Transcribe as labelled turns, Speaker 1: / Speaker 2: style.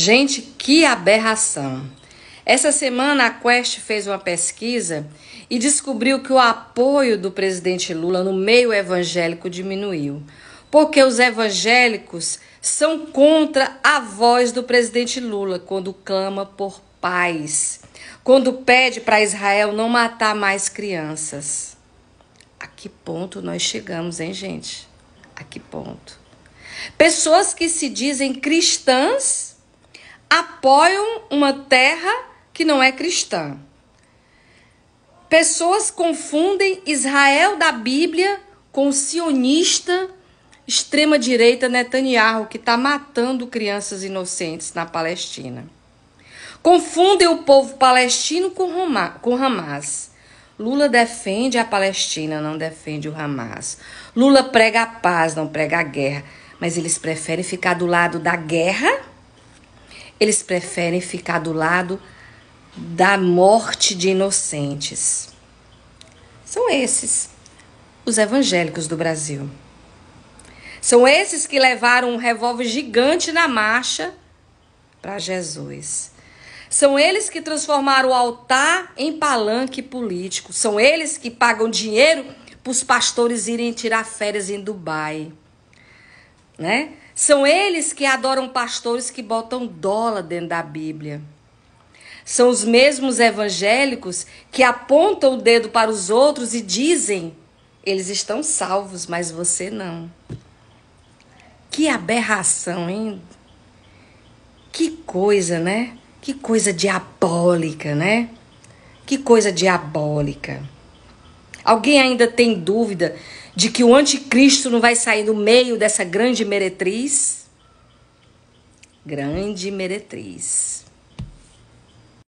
Speaker 1: Gente, que aberração! Essa semana a Quest fez uma pesquisa e descobriu que o apoio do presidente Lula no meio evangélico diminuiu, porque os evangélicos são contra a voz do presidente Lula quando clama por paz, quando pede para Israel não matar mais crianças. A que ponto nós chegamos, hein, gente? A que ponto? Pessoas que se dizem cristãs apoiam uma terra que não é cristã. Pessoas confundem Israel da Bíblia com o sionista extrema-direita Netanyahu, que está matando crianças inocentes na Palestina. Confundem o povo palestino com, Roma, com Hamas. Lula defende a Palestina, não defende o Hamas. Lula prega a paz, não prega a guerra. Mas eles preferem ficar do lado da guerra eles preferem ficar do lado da morte de inocentes. São esses os evangélicos do Brasil. São esses que levaram um revólver gigante na marcha para Jesus. São eles que transformaram o altar em palanque político. São eles que pagam dinheiro para os pastores irem tirar férias em Dubai. Né? São eles que adoram pastores que botam dólar dentro da Bíblia. São os mesmos evangélicos que apontam o dedo para os outros e dizem: eles estão salvos, mas você não. Que aberração, hein? Que coisa, né? Que coisa diabólica, né? Que coisa diabólica. Alguém ainda tem dúvida de que o anticristo não vai sair no meio dessa grande meretriz? Grande meretriz.